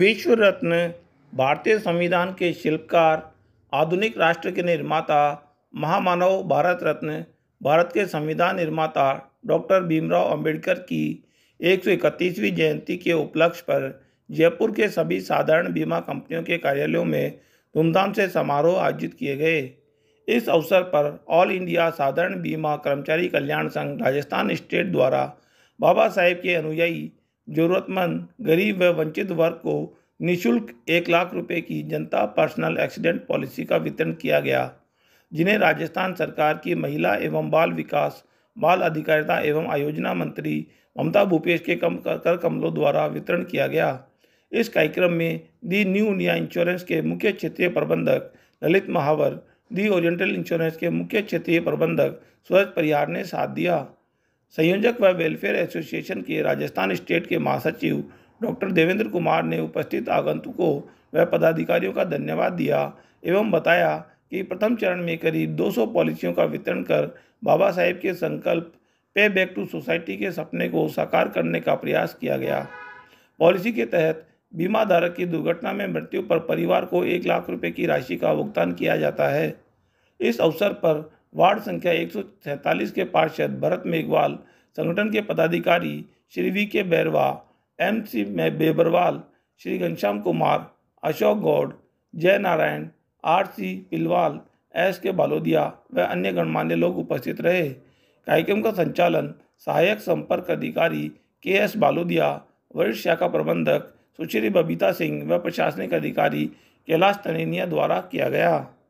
विश्व रत्न भारतीय संविधान के शिल्पकार आधुनिक राष्ट्र के निर्माता महामानव भारत रत्न भारत के संविधान निर्माता डॉक्टर भीमराव अंबेडकर की एक जयंती के उपलक्ष्य पर जयपुर के सभी साधारण बीमा कंपनियों के कार्यालयों में धूमधाम से समारोह आयोजित किए गए इस अवसर पर ऑल इंडिया साधारण बीमा कर्मचारी कल्याण संघ राजस्थान स्टेट द्वारा बाबा साहेब के अनुयायी जरूरतमंद गरीब व वंचित वर्ग को निशुल्क एक लाख रुपए की जनता पर्सनल एक्सीडेंट पॉलिसी का वितरण किया गया जिन्हें राजस्थान सरकार की महिला एवं बाल विकास बाल अधिकारिता एवं आयोजना मंत्री ममता भूपेश के कम कर कमलों द्वारा वितरण किया गया इस कार्यक्रम में दी न्यू इंडिया इंश्योरेंस के मुख्य क्षेत्रीय प्रबंधक Lalit Mahawar the Oriental Insurance के मुख्य क्षेत्रीय प्रबंधक सूरज परिहार ने साथ दिया संयोजक व वेलफेयर एसोसिएशन के राजस्थान स्टेट के महासचिव डॉक्टर देवेंद्र कुमार ने उपस्थित आगंतुकों व पदाधिकारियों का धन्यवाद दिया एवं बताया कि प्रथम चरण में करीब 200 पॉलिसियों का वितरण कर बाबा साहेब के संकल्प पे बैक टू सोसाइटी के सपने को साकार करने का प्रयास किया गया पॉलिसी के तहत बीमा धारक की दुर्घटना में मृत्यु पर परिवार को एक लाख रुपए की राशि का भुगतान किया जाता है इस अवसर पर वार्ड संख्या एक के पार्षद भरत मेघवाल संगठन के पदाधिकारी Shri V K Bairwa M C Bebarwal Shri Ghanshyam Kumar Ashok Gaur Jai Narayan R C Pilwal S K Balodia व अन्य गणमान्य लोग उपस्थित रहे कार्यक्रम का संचालन सहायक संपर्क अधिकारी के एस बालोदिया वरिष्ठ शाखा प्रबंधक सुश्री बबीता सिंह व प्रशासनिक अधिकारी कैलाश तनेनिया द्वारा किया गया